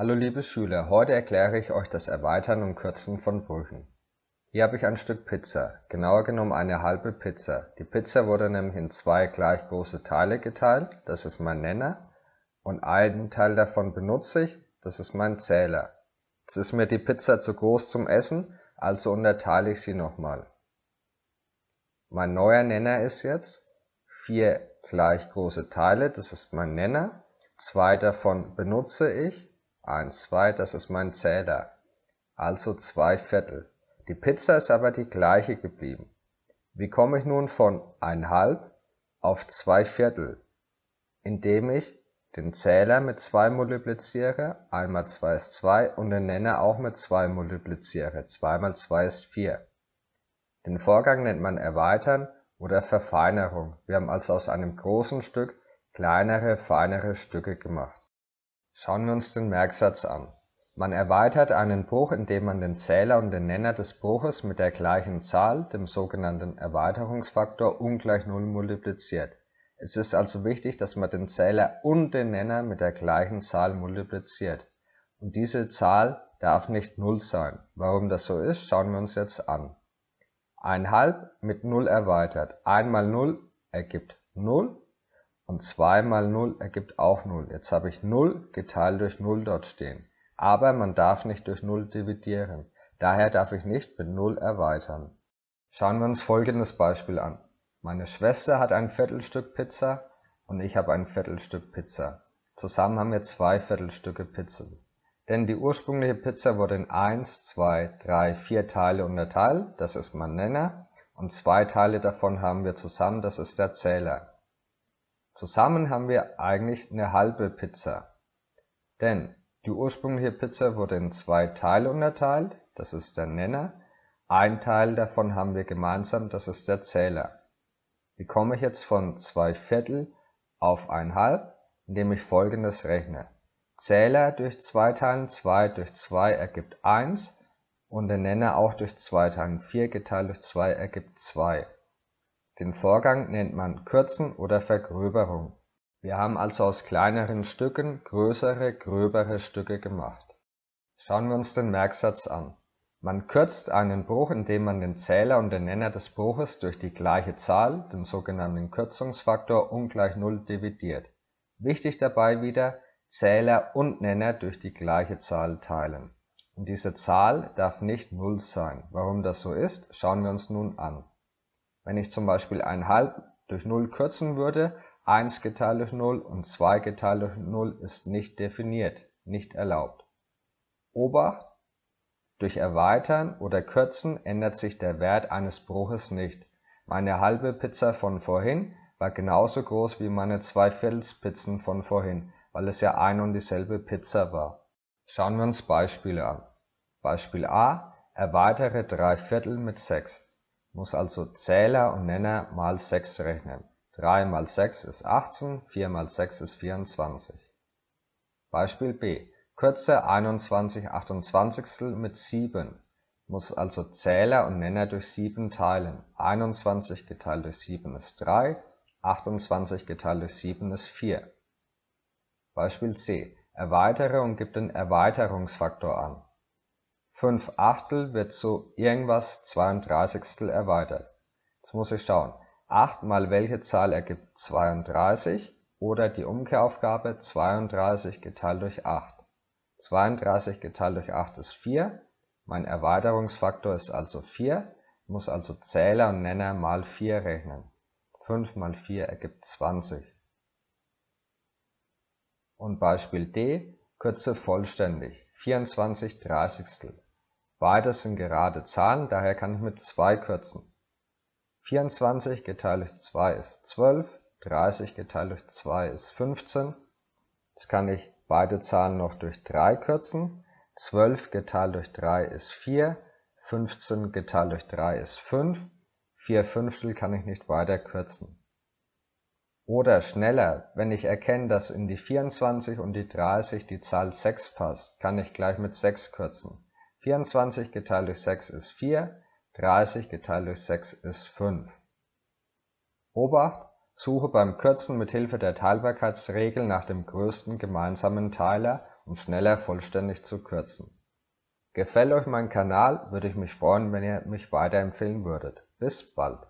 Hallo liebe Schüler, heute erkläre ich euch das Erweitern und Kürzen von Brüchen. Hier habe ich ein Stück Pizza, genauer genommen eine halbe Pizza. Die Pizza wurde nämlich in zwei gleich große Teile geteilt, das ist mein Nenner, und einen Teil davon benutze ich, das ist mein Zähler. Jetzt ist mir die Pizza zu groß zum Essen, also unterteile ich sie nochmal. Mein neuer Nenner ist jetzt vier gleich große Teile, das ist mein Nenner, zwei davon benutze ich 1, 2, das ist mein Zähler. Also zwei Viertel. Die Pizza ist aber die gleiche geblieben. Wie komme ich nun von einhalb auf 2 Viertel? Indem ich den Zähler mit 2 multipliziere, 1 mal 2 ist 2 und den Nenner auch mit 2 multipliziere, 2 mal 2 ist 4. Den Vorgang nennt man Erweitern oder Verfeinerung. Wir haben also aus einem großen Stück kleinere, feinere Stücke gemacht. Schauen wir uns den Merksatz an. Man erweitert einen Bruch, indem man den Zähler und den Nenner des Bruches mit der gleichen Zahl, dem sogenannten Erweiterungsfaktor, ungleich 0 multipliziert. Es ist also wichtig, dass man den Zähler und den Nenner mit der gleichen Zahl multipliziert. Und diese Zahl darf nicht 0 sein. Warum das so ist, schauen wir uns jetzt an. 1,5 mit 0 erweitert. 1 mal 0 ergibt 0 und 2 mal 0 ergibt auch 0. Jetzt habe ich 0 geteilt durch 0 dort stehen. Aber man darf nicht durch 0 dividieren. Daher darf ich nicht mit 0 erweitern. Schauen wir uns folgendes Beispiel an. Meine Schwester hat ein Viertelstück Pizza und ich habe ein Viertelstück Pizza. Zusammen haben wir zwei Viertelstücke Pizza. Denn die ursprüngliche Pizza wurde in 1, 2, 3, 4 Teile unterteilt, das ist mein Nenner, und zwei Teile davon haben wir zusammen, das ist der Zähler. Zusammen haben wir eigentlich eine halbe Pizza. Denn die ursprüngliche Pizza wurde in zwei Teile unterteilt, das ist der Nenner. Ein Teil davon haben wir gemeinsam, das ist der Zähler. Wie komme ich jetzt von zwei Viertel auf ein Halb, indem ich folgendes rechne. Zähler durch zwei teilen 2 durch 2 ergibt 1 und der Nenner auch durch 2 teilen 4 geteilt durch 2 ergibt 2. Den Vorgang nennt man Kürzen oder Vergröberung. Wir haben also aus kleineren Stücken größere, gröbere Stücke gemacht. Schauen wir uns den Merksatz an. Man kürzt einen Bruch, indem man den Zähler und den Nenner des Bruches durch die gleiche Zahl, den sogenannten Kürzungsfaktor ungleich 0 dividiert. Wichtig dabei wieder, Zähler und Nenner durch die gleiche Zahl teilen. Und diese Zahl darf nicht 0 sein. Warum das so ist, schauen wir uns nun an. Wenn ich zum Beispiel ein halb durch 0 kürzen würde, 1 geteilt durch 0 und 2 geteilt durch 0 ist nicht definiert, nicht erlaubt. Obacht! Durch Erweitern oder Kürzen ändert sich der Wert eines Bruches nicht. Meine halbe Pizza von vorhin war genauso groß wie meine Zweiviertelspizzen von vorhin, weil es ja ein und dieselbe Pizza war. Schauen wir uns Beispiele an. Beispiel A. Erweitere drei Viertel mit 6 muss also Zähler und Nenner mal 6 rechnen. 3 mal 6 ist 18, 4 mal 6 ist 24. Beispiel B. Kürze 21 28 mit 7. Muss also Zähler und Nenner durch 7 teilen. 21 geteilt durch 7 ist 3, 28 geteilt durch 7 ist 4. Beispiel C. Erweitere und gib den Erweiterungsfaktor an. 5 Achtel wird zu irgendwas 32. erweitert. Jetzt muss ich schauen. 8 mal welche Zahl ergibt 32 oder die Umkehraufgabe 32 geteilt durch 8. 32 geteilt durch 8 ist 4. Mein Erweiterungsfaktor ist also 4. Ich muss also Zähler und Nenner mal 4 rechnen. 5 mal 4 ergibt 20. Und Beispiel D. Kürze vollständig, 24 Dreißigstel. Beides sind gerade Zahlen, daher kann ich mit 2 kürzen. 24 geteilt durch 2 ist 12, 30 geteilt durch 2 ist 15. Jetzt kann ich beide Zahlen noch durch 3 kürzen. 12 geteilt durch 3 ist 4, 15 geteilt durch 3 ist 5. 4 Fünftel kann ich nicht weiter kürzen. Oder schneller, wenn ich erkenne, dass in die 24 und die 30 die Zahl 6 passt, kann ich gleich mit 6 kürzen. 24 geteilt durch 6 ist 4, 30 geteilt durch 6 ist 5. Obacht, suche beim Kürzen mit Hilfe der Teilbarkeitsregel nach dem größten gemeinsamen Teiler, um schneller vollständig zu kürzen. Gefällt euch mein Kanal, würde ich mich freuen, wenn ihr mich weiterempfehlen würdet. Bis bald.